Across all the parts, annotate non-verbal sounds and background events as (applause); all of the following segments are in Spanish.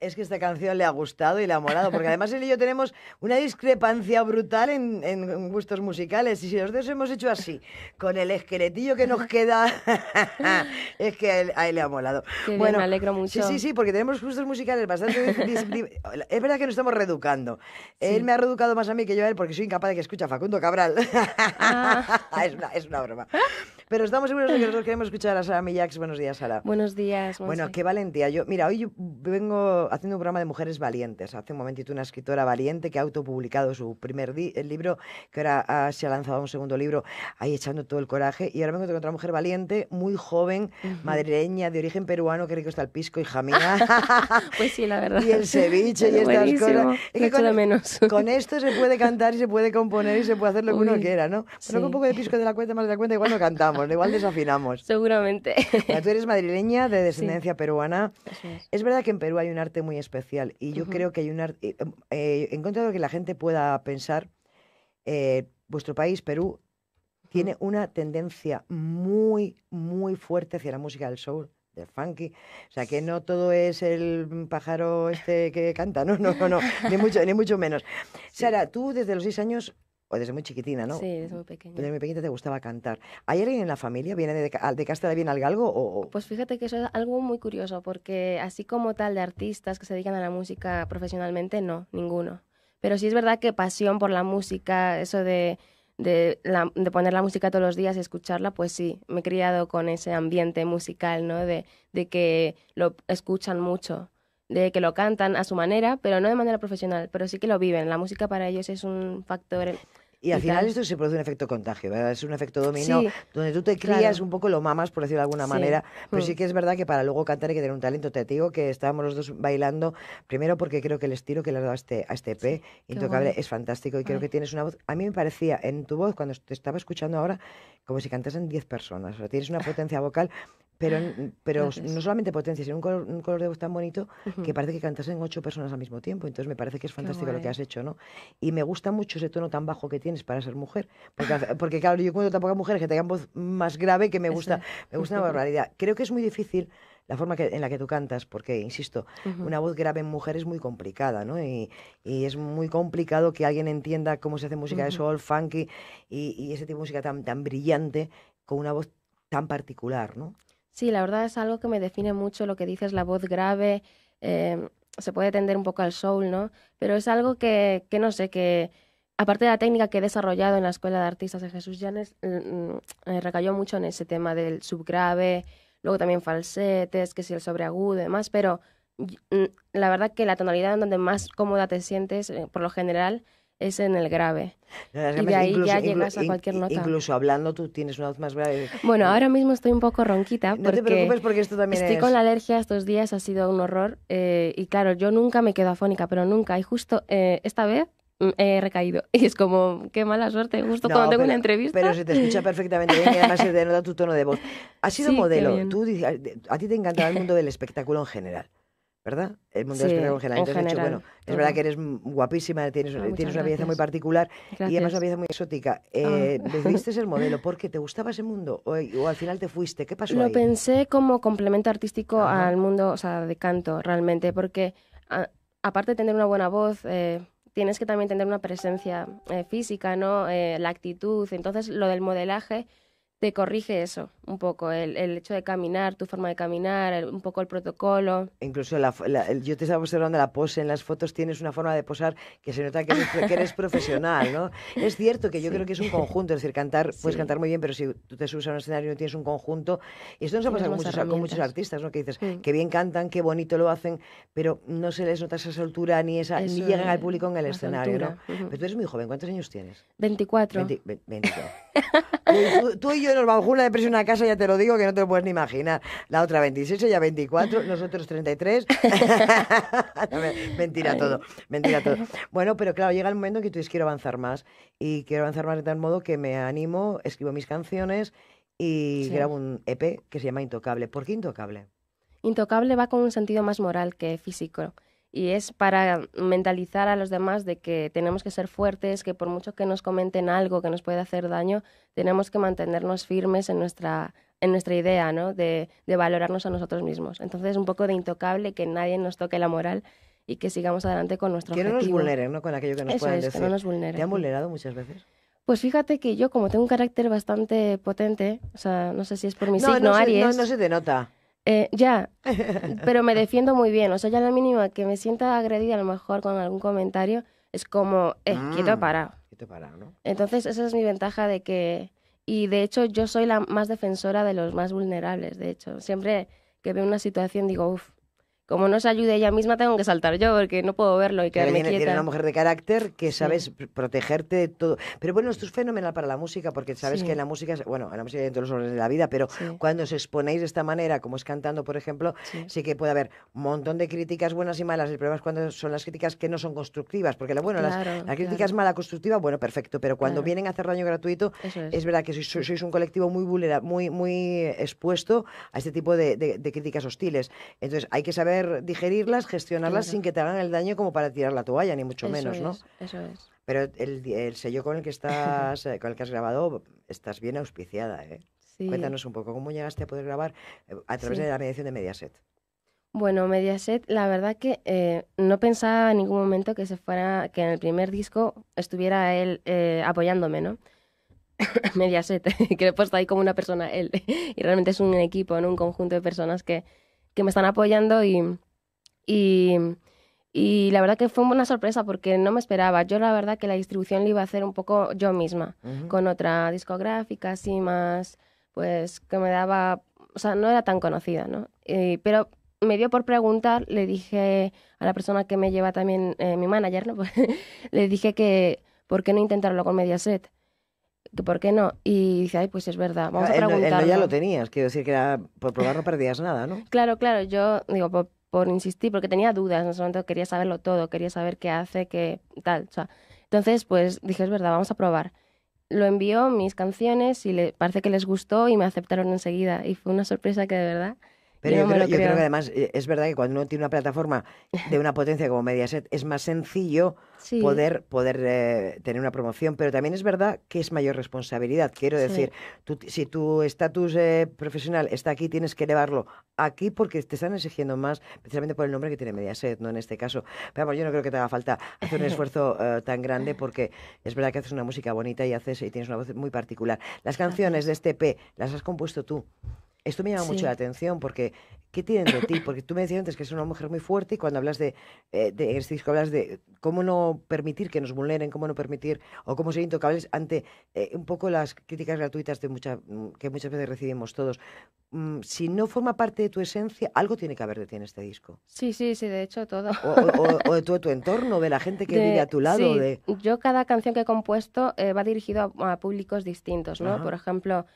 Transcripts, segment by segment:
Es que esta canción le ha gustado y le ha molado, porque además él y yo tenemos una discrepancia brutal en, gustos musicales. Y si los dos hemos hecho así, con el esqueletillo que nos queda, (laughs) es que a él, le ha molado. bueno, me alegro mucho. Sí, sí, sí, porque tenemos gustos musicales bastante. es verdad que nos estamos reeducando. Él me ha reeducado más a mí que yo a él, porque soy incapaz de que escucha Facundo Cabral. Ah. (laughs) es una broma. Pero estamos seguros de que nosotros (laughs) queremos escuchar a Sara Millax. Buenos días, Sara. Buenos días. Bueno, qué valentía. Yo, mira, hoy vengo haciendo un programa de mujeres valientes. Hace un momentito una escritora valiente que ha autopublicado su primer libro, que ahora ah, se ha lanzado un segundo libro, ahí echando todo el coraje. Y ahora encuentro con otra mujer valiente, muy joven, madrileña, de origen peruano, que rico está el pisco, hija mía. (laughs) pues sí, la verdad. (laughs) Y el ceviche y estas cosas. que con, e-, menos. con esto se puede cantar y se puede componer y se puede hacer lo que uno quiera, ¿no? Pero con un poco de pisco de la cuenta, más de la cuenta, igual no cantamos igual desafinamos. Seguramente. tú eres madrileña de descendencia peruana. Es. verdad que en Perú hay un arte muy especial y yo creo que hay un arte... Eh, eh en contra de que la gente pueda pensar, eh, vuestro país, Perú, tiene una tendencia muy, muy fuerte hacia la música del soul de funky. O sea, que no todo es el pájaro este que canta, no, no, no, no mucho, ni mucho menos. Sara, tú desde los seis años desde muy chiquitina, ¿no? Sí, desde muy pequeña. Desde muy pequeña te gustaba cantar. ¿Hay alguien en la familia? ¿Viene de, de Castela, al galgo? O... Pues fíjate que eso es algo muy curioso, porque así como tal de artistas que se dedican a la música profesionalmente, no, ninguno. Pero sí es verdad que pasión por la música, eso de, de, poner la música todos los días y escucharla, pues sí, me he criado con ese ambiente musical, ¿no? de que lo escuchan mucho, de que lo cantan a su manera, pero no de manera profesional, pero sí que lo viven. La música para ellos es un factor y al final esto se produce un efecto contagio, Es un efecto dominó donde tú te crías un poco, lo mamas, por decirlo de alguna manera. Pero sí mm. que es verdad que para luego cantar hay que tener un talento. Te digo que estábamos los dos bailando, primero porque creo que el estilo que le has dado a este, a este P, Intocable, es fantástico. Y creo que tienes una voz. A mí me parecía en tu voz, cuando te estaba escuchando ahora, como si cantasen 10 personas. O tienes una (laughs) potencia vocal pero, ah, no solamente potencia, sino un color, de voz tan bonito que parece que cantas en ocho personas al mismo tiempo. Entonces me parece que es fantástico lo que has hecho, ¿no? Y me gusta mucho ese tono tan bajo que tienes para ser mujer. Porque, (laughs) claro, yo cuento tampoco pocas mujeres que tengan voz más grave que me gusta, me gusta una barbaridad. (laughs) Creo que es muy difícil la forma en la que tú cantas, porque, insisto, una voz grave en mujer es muy complicada, ¿no? Y, es muy complicado que alguien entienda cómo se hace música de soul, funky y, ese tipo de música tan brillante con una voz tan particular, ¿no? Sí, la verdad es algo que me define mucho lo que dices, la voz grave, eh, se puede tender un poco al soul, ¿no? Pero es algo que, que no sé, que aparte de la técnica que he desarrollado en la Escuela de Artistas de Jesús Llanes, mm, mm, eh, recayó mucho en ese tema del subgrave, luego también falsetes, que si el sobreagudo y demás, pero mm, la verdad que la tonalidad en donde más cómoda te sientes, eh, por lo general, es en el grave. y de ahí ya llegas a cualquier nota. Incluso hablando tú tienes una voz más grave. Bueno, ah. ahora mismo estoy un poco ronquita. No te preocupes porque esto también Estoy con la alergia estos días, ha sido un horror. Eh, y claro, yo nunca me quedo afónica, pero nunca. Y justo eh, esta vez mm, he recaído. (laughs) Y es como, qué mala suerte, justo cuando tengo una entrevista. Pero se te escucha perfectamente bien y además se te tu tono de voz. (laughs) Has sido modelo, a, a ti te encantaba el mundo del espectáculo en general. ¿verdad? El mundo de general, es verdad que eres guapísima, ah, tienes, una belleza muy particular y además una belleza muy exótica. Ah. Eh, ¿Decidiste ser (laughs) modelo porque te gustaba ese mundo o, al final te fuiste? ¿Qué pasó? Lo pensé como complemento artístico al mundo, o sea, de canto, realmente, porque aparte de tener una buena voz, eh, tienes que también tener una presencia eh, física, ¿no? Eh, la actitud. Entonces, lo del modelaje te corrige eso un poco, el, hecho de caminar, tu forma de caminar, un poco el protocolo. Incluso yo te estaba observando la pose, en las fotos tienes una forma de posar que se nota que eres, (laughs) profesional, ¿no? Es cierto que yo creo que es un conjunto, es decir, cantar, puedes cantar muy bien, pero si tú te subes a un escenario y no tienes un conjunto, y esto nos ha pasado con muchos, artistas, ¿no? Que dices, que bien cantan, qué bonito lo hacen, pero no se les nota esa soltura ni esa, ni llegan al público en el escenario, Pero tú eres muy joven, ¿cuántos años tienes? 24. 20, (laughs) tú y yo nos bajó una depresión a casa, ya te lo digo, que no te lo puedes ni imaginar. La otra 26, ella 24, (laughs) nosotros 33. (laughs) mentira todo, mentira todo. (laughs) Bueno, pero claro, llega el momento en que tú dices, quiero avanzar más. Y quiero avanzar más de tal modo que me animo, escribo mis canciones y grabo un EP que se llama Intocable. ¿Por qué Intocable? Intocable va con un sentido más moral que físico y es para mentalizar a los demás de que tenemos que ser fuertes, que por mucho que nos comenten algo que nos puede hacer daño, tenemos que mantenernos firmes en nuestra, en nuestra idea, ¿no? De, de valorarnos a nosotros mismos. Entonces, un poco de intocable, que nadie nos toque la moral y que sigamos adelante con nuestro objetivo. Que no nos vulneren, ¿no? Con aquello que nos Eso puedan es, que no nos vulneren. ¿Te han vulnerado muchas veces? Pues fíjate que yo, como tengo un carácter bastante potente, o sea, no sé si es por mi no, signo Aries... No, no se te nota. Eh, ya, (laughs) pero me defiendo muy bien. O sea, ya la mínima que me sienta agredida, a lo mejor con algún comentario, es como, eh, mm, quito parado. parado, Entonces, esa es mi ventaja de que. Y de hecho, yo soy la más defensora de los más vulnerables, de hecho. Siempre que veo una situación, digo, uff, como no se ayude ella misma, tengo que saltar yo porque no puedo verlo y quedarme tiene, quieta. Tiene una mujer de carácter que sabes protegerte de todo. Pero bueno, esto es fenomenal para la música porque sabes que en la música, bueno, en la música hay todos los hombres de la vida, pero cuando os exponéis de esta manera, como es cantando, por ejemplo, sí, que puede haber un montón de críticas buenas y malas. El problema es cuando son las críticas que no son constructivas, porque la, bueno, la crítica es mala constructiva, bueno, perfecto, pero cuando vienen a hacer daño gratuito, es. verdad que sois, un colectivo muy muy, muy expuesto a este tipo de críticas hostiles. Entonces hay que saber digerirlas, gestionarlas sin que te hagan el daño como para tirar la toalla, ni mucho menos, ¿no? Pero el, sello con el que estás, (laughs) con el que has grabado, estás bien auspiciada, ¿eh? Cuéntanos un poco, ¿cómo llegaste a poder grabar eh, a través de la mediación de Mediaset? Bueno, Mediaset, la verdad que eh, no pensaba en ningún momento que se fuera, que en el primer disco estuviera él apoyándome, ¿no? (coughs) Mediaset, (laughs) que le he puesto ahí como una persona él. (laughs) y realmente es un equipo, un conjunto de personas que, que me están apoyando y, y, la verdad que fue una sorpresa porque no me esperaba. Yo la verdad que la distribución la iba a hacer un poco yo misma, con otra discográfica así más, pues que me daba, o sea, no era tan conocida, ¿no? Eh, pero me dio por preguntar, le dije a la persona que me lleva también eh, mi manager, ¿no? (laughs) le dije que, ¿por qué no intentarlo con Mediaset? ¿por qué no? Y dice, ay, pues es verdad, vamos a preguntar. El, no ya lo tenías, quiero decir que era, por probar no perdías nada, ¿no? claro, claro, yo digo, por, insistir, porque tenía dudas, no momento quería saberlo todo, quería saber qué hace, qué tal, Entonces, pues dije, es verdad, vamos a probar. Lo envió mis canciones y le, parece que les gustó y me aceptaron enseguida. Y fue una sorpresa que de verdad pero yo, creo, que además eh, es verdad que cuando uno tiene una plataforma de una potencia como Mediaset es más sencillo poder, eh, tener una promoción, pero también es verdad que es mayor responsabilidad. Quiero decir, si tu estatus eh, profesional está aquí, tienes que elevarlo aquí porque te están exigiendo más, precisamente por el nombre que tiene Mediaset, no en este caso. Pero vamos, yo no creo que te haga falta hacer un esfuerzo tan grande porque es verdad que haces una música bonita y haces y tienes una voz muy particular. Las canciones de este P las has compuesto tú. Esto me llama mucho la atención porque ¿qué tienen de ti? Porque tú me decías antes que eres una mujer muy fuerte y cuando hablas de, este eh, disco hablas de cómo no permitir que nos vulneren, cómo no permitir o cómo ser intocables ante eh, un poco las críticas gratuitas mm, que muchas veces recibimos todos. Mm, si no forma parte de tu esencia, algo tiene que haber de ti en este disco. Sí, sí, sí, de hecho todo. O, de todo tu entorno, de la gente que (laughs) vive a tu lado. Yo cada canción que he compuesto eh, va dirigido a, públicos distintos, ¿no? Por ejemplo...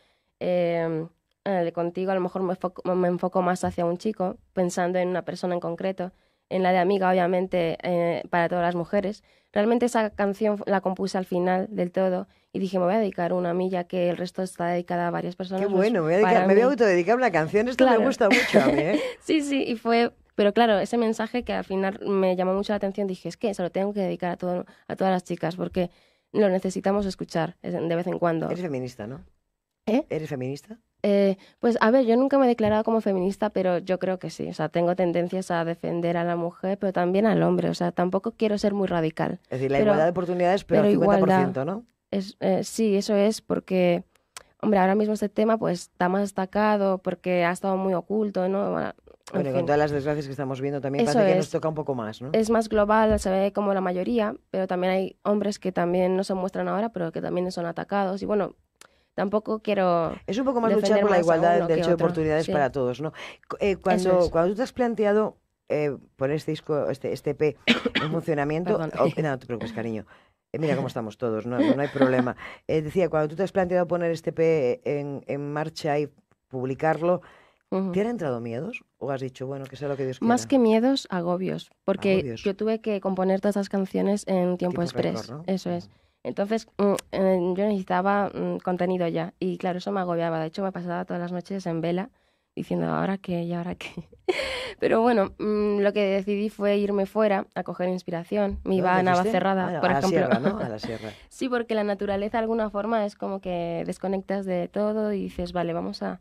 Em, eh, contigo a lo mejor me, enfoco más hacia un chico, pensando en una persona en concreto, en la de amiga, obviamente, eh, para todas las mujeres. Realmente esa canción la compuse al final del todo y dije, me voy a dedicar una ya que el resto está dedicada a varias personas. Qué pues, bueno, me voy a, dedicar, autodedicar una canción, esto me gusta mucho a mí. ¿eh? (laughs) sí, sí, y fue pero claro, ese mensaje que al final me llamó mucho la atención, dije, es que se lo tengo que dedicar a, todo, a todas las chicas, porque lo necesitamos escuchar de vez en cuando. Eres feminista, ¿no? ¿Eh? ¿Eres feminista? Eh, pues a ver, yo nunca me he declarado como feminista, pero yo creo que sí. O sea, tengo tendencias a defender a la mujer, pero también al hombre. O sea, tampoco quiero ser muy radical. Es decir, la igualdad de oportunidades, pero, 50%, ¿no? Eh, sí, eso es porque, hombre, ahora mismo este tema pues está más destacado porque ha estado muy oculto, ¿no? Bueno, con todas las desgracias que estamos viendo también Eso que nos toca un poco más, ¿no? Es más global, se ve como la mayoría, pero también hay hombres que también no se muestran ahora, pero que también son atacados. Y bueno, tampoco quiero. Es un poco más luchar por la igualdad del derecho de oportunidades para todos, ¿no? Eh, cuando, cuando tú te has planteado eh, poner este disco, este, este P en (coughs) funcionamiento. Oh, no, no te preocupes, cariño. Eh, mira cómo estamos todos, no, no hay problema. decía, cuando tú te has planteado poner este P en, marcha y publicarlo, ¿te han entrado miedos? ¿O has dicho, bueno, que sea lo que Dios Más que miedos, agobios. Porque yo tuve que componer todas las canciones en tiempo, express. Eso es. Entonces mm, eh, yo necesitaba mm, contenido ya y claro, eso me agobiaba. De hecho, me pasaba todas las noches en vela diciendo ahora qué y ahora qué. (laughs) Pero bueno, mm, lo que decidí fue irme fuera a coger inspiración. Me iba a Navacerrada, por a La sierra, ¿no? (laughs) sí, porque la naturaleza de alguna forma es como que desconectas de todo y dices, vale, vamos a,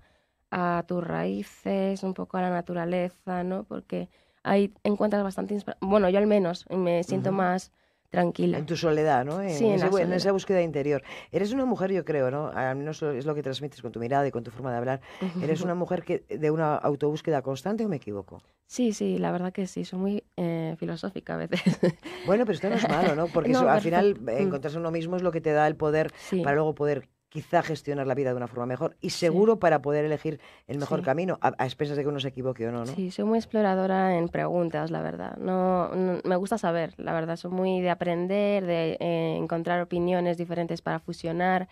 tus raíces, un poco a la naturaleza, ¿no? Porque ahí encuentras bastante inspiración. Bueno, yo al menos me siento más en tu soledad, ¿no? En, esa búsqueda interior. Eres una mujer, yo creo, ¿no? Al ah, es lo que transmites con tu mirada y con tu forma de hablar. ¿Eres una mujer de una autobúsqueda constante o me equivoco? Sí, sí, la verdad que sí, soy muy eh, filosófica a veces. Bueno, pero esto no es malo, ¿no? (laughs) Porque al final mm. encontrarse uno mismo es lo que te da el poder para luego poder quizá gestionar la vida de una forma mejor y seguro para poder elegir el mejor camino, a, expensas de que uno se equivoque o no, no, Sí, soy muy exploradora en preguntas, la verdad. No, Me gusta saber, la verdad. Soy muy de aprender, de eh, encontrar opiniones diferentes para fusionar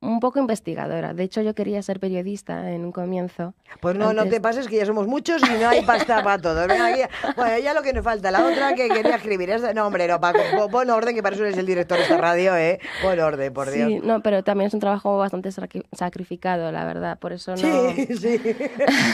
un poco investigadora. De hecho, yo quería ser periodista en un comienzo. Pues no, no te pases que ya somos muchos y no hay pasta (laughs) para todos. bueno, ya lo que nos falta. La otra que quería escribir. No, hombre, no, Paco, pon orden, que para eso eres el director de esta radio, ¿eh? Pon orden, por Dios. Sí, no, pero también es un trabajo bastante sacrificado, la verdad. Por eso no... Sí, sí.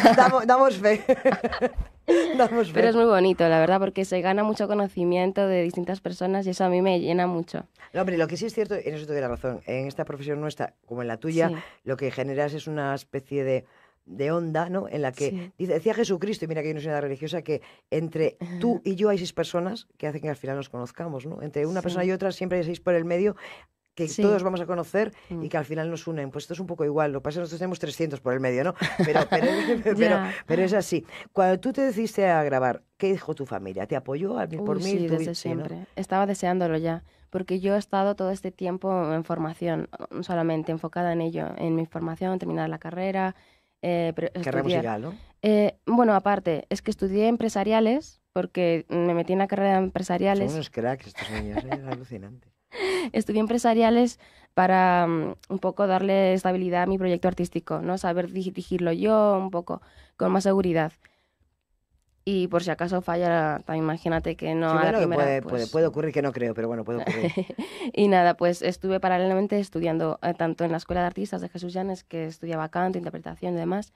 (laughs) damos fe. (laughs) (laughs) Pues Pero es muy bonito, la verdad, porque se gana mucho conocimiento de distintas personas y eso a mí me llena mucho. hombre, lo que sí es cierto, en eso te doy la razón, en esta profesión nuestra, como en la tuya, lo que generas es una especie de de onda, ¿no? En la que dice, decía Jesucristo, y mira que hay una señora religiosa, que entre tú y yo hay seis personas que hacen que al final nos conozcamos, ¿no? Entre una persona y otra siempre hay seis por el medio que todos vamos a conocer y mm. que al final nos unen. Pues esto es un poco igual, lo que pasa es que nosotros tenemos 300 por el medio, ¿no? (laughs) Pero, pero, es así. Cuando tú te decidiste a grabar, ¿qué dijo tu familia? ¿Te apoyó al mil por mil? desde siempre. Estaba deseándolo ya, porque yo he estado todo este tiempo en formación, solamente enfocada en ello, en mi formación, terminar la carrera. Eh, pero carrera musical, ¿no? Eh, bueno, aparte, es que estudié empresariales, porque me metí en la carrera de empresariales. Son unos cracks estos niños, ¿eh? (laughs) (laughs) Estudié empresariales para mm, un poco darle estabilidad a mi proyecto artístico, ¿no? Saber dirigirlo yo un poco con más seguridad. Y por si acaso falla, imagínate que no a pues puede, puede, ocurrir que no creo, pero bueno, puede ocurrir. (laughs) y nada, pues estuve paralelamente estudiando eh, tanto en la Escuela de Artistas de Jesús Llanes, que estudiaba canto, interpretación y demás,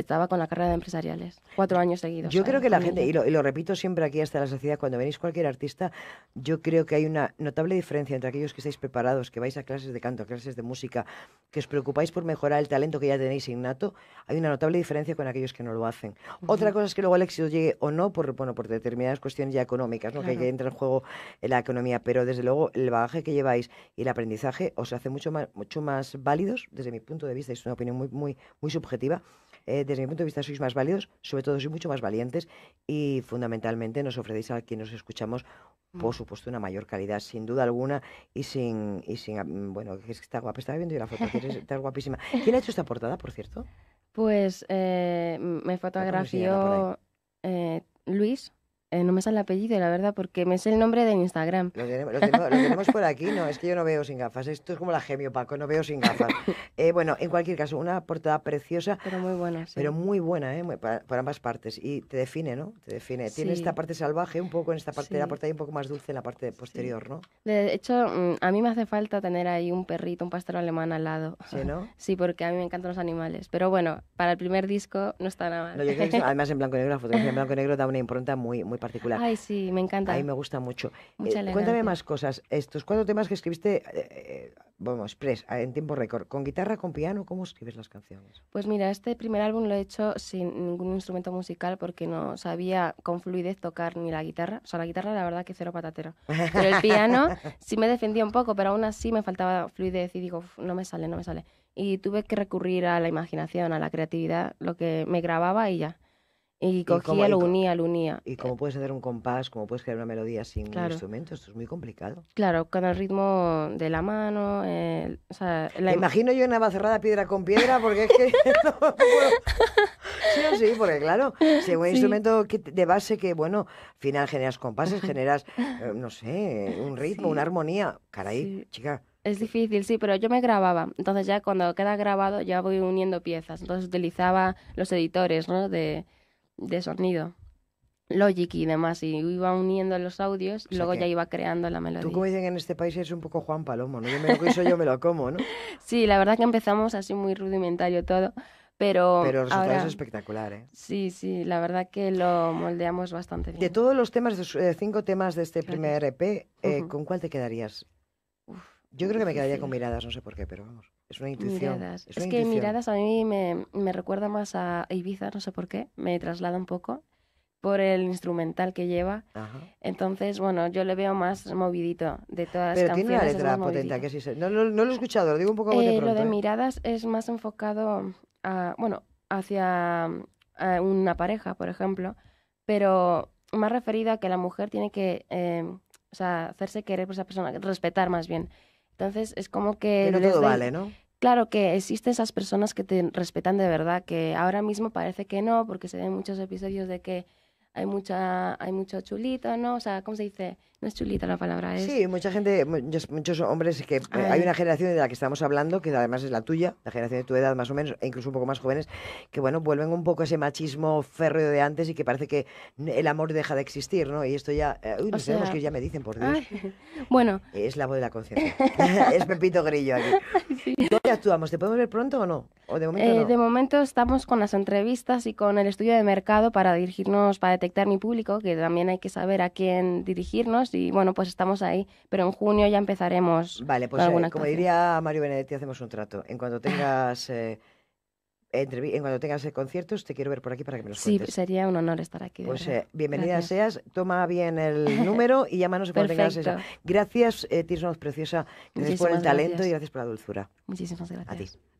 estaba con la carrera de empresariales, cuatro años seguidos. Yo creo que la gente, y lo, repito siempre aquí hasta la sociedad, cuando venís cualquier artista, yo creo que hay una notable diferencia entre aquellos que estáis preparados, que vais a clases de canto, a clases de música, que os preocupáis por mejorar el talento que ya tenéis innato, hay una notable diferencia con aquellos que no lo hacen. Otra cosa es que luego el éxito llegue o no por, bueno, por determinadas cuestiones ya económicas, ¿no? Claro. que entra en juego en la economía, pero desde luego el bagaje que lleváis y el aprendizaje os hace mucho más, mucho más válidos, desde mi punto de vista, es una opinión muy, muy, muy subjetiva, eh, desde mi punto de vista sois más válidos, sobre todo sois mucho más valientes y fundamentalmente nos ofrecéis a quienes nos escuchamos, mm. por supuesto, una mayor calidad, sin duda alguna y sin, y sin mm, bueno, es que está guapa, estaba viendo yo la foto, (laughs) está guapísima. ¿Quién ha hecho esta portada, por cierto? Pues eh, me fotografió eh, Luis, eh, no me sale el apellido, la verdad, porque me es el nombre de Instagram. Lo tenemos, lo, tenemos, por aquí, no, es que yo no veo sin gafas. Esto es como la gemio, Paco, no veo sin gafas. (laughs) Eh, bueno, en cualquier caso, una portada preciosa. Pero muy buena, sí. Pero muy buena, ¿eh? para, por ambas partes. Y te define, ¿no? Te define. Tiene esta parte salvaje un poco en esta parte de la portada y un poco más dulce en la parte posterior, ¿no? De hecho, mm, a mí me hace falta tener ahí un perrito, un pastor alemán al lado. ¿Sí, no? (laughs) Sí, porque a mí me encantan los animales. Pero bueno, para el primer disco no está nada mal. (laughs) además, en blanco y negro, la fotografía en blanco y negro da una impronta muy, muy particular. Ay, sí, me encanta. Ay, me gusta mucho. Eh, cuéntame más cosas. Estos cuatro temas que escribiste, eh, eh, vamos, bueno, express, ah, en tiempo récord, con guitarra, con piano, ¿cómo escribes las canciones? Pues mira, este primer álbum lo he hecho sin ningún instrumento musical porque no sabía con fluidez tocar ni la guitarra. O sea, la guitarra la verdad que cero patatero. Pero el piano (laughs) sí me defendía un poco, pero aún así me faltaba fluidez y digo, no me sale, no me sale. Y tuve que recurrir a la imaginación, a la creatividad, lo que me grababa y ya. Y cogía, lo unía, lo unía. Y cómo puedes hacer un compás, cómo puedes crear una melodía sin instrumento instrumento? esto es muy complicado. Claro, con el ritmo de la mano. imagino yo en cerrada piedra con piedra, porque es que. (laughs) sí sí, porque claro, si un instrumento de base que, bueno, al final generas compases, generas, eh, no sé, un ritmo, una armonía. Caray, chica. Es difícil, sí, pero yo me grababa. Entonces ya cuando queda grabado ya voy uniendo piezas. Entonces utilizaba los editores, ¿no? De, de sonido. Logic y demás, y iba uniendo los audios luego ya iba creando la melodía. Tú, como dicen en este país, eres un poco Juan Palomo, ¿no? Yo me lo quiso, yo me lo como, ¿no? (laughs) sí, la verdad que empezamos así muy rudimentario todo, pero... Pero el resultado es espectacular, ¿eh? Sí, sí, la verdad que lo moldeamos bastante bien. De todos los temas, de eh, cinco temas de este primer EP, eh, ¿con cuál te quedarías? yo creo que me quedaría con miradas, no sé por qué, pero vamos. Es una intuición. Es, que miradas a mí me, recuerda más a Ibiza, no sé por qué, me traslada un poco por el instrumental que lleva. Entonces, bueno, yo le veo más movidito de todas las canciones. Pero tiene una letra potente, que sí no, lo he escuchado, lo digo un poco eh, de pronto. Lo ¿eh? de miradas es más enfocado a, bueno, hacia una pareja, por ejemplo, pero más referido a que la mujer tiene que, eh, sea, hacerse querer por esa persona, respetar más bien entonces es como que... Pero todo vale, ¿no? Claro que existen esas personas que te respetan de verdad, que ahora mismo parece que no, porque se ven muchos episodios de que hay mucha, hay mucho chulito, ¿no? O sea, ¿cómo se dice? No es chulita la palabra, es... Sí, mucha gente, muchos, hombres que... Eh, ah, hay una generación de la que estamos hablando, que además es la tuya, la generación de tu edad más o menos, e incluso un poco más jóvenes, que, bueno, vuelven un poco a ese machismo férreo de antes y que parece que el amor deja de existir, ¿no? Y esto ya... Eh, uy, sabemos que ya me dicen, por Dios. (laughs) Bueno... Es la voz de la conciencia. (laughs) es Pepito Grillo aquí. (laughs) Sí. ¿Dónde actuamos? ¿Te podemos ver pronto o no? Eh, de momento, estamos con las entrevistas y con el estudio de mercado para dirigirnos, para detectar mi público, que también hay que saber a quién dirigirnos y bueno, pues estamos ahí, pero en junio ya empezaremos. Vale, pues eh, como diría Mario Benedetti, hacemos un trato. En cuanto (laughs) tengas... Eh, en tengas eh, conciertos, te quiero ver por aquí para que me los cuentes. Sí, sería un honor estar aquí. Pues bienvenida seas, toma bien el (laughs) número y llámanos cuando tengas eso. Gracias, eh, Preciosa, gracias por el talento y gracias por la dulzura. Muchísimas gracias. A ti.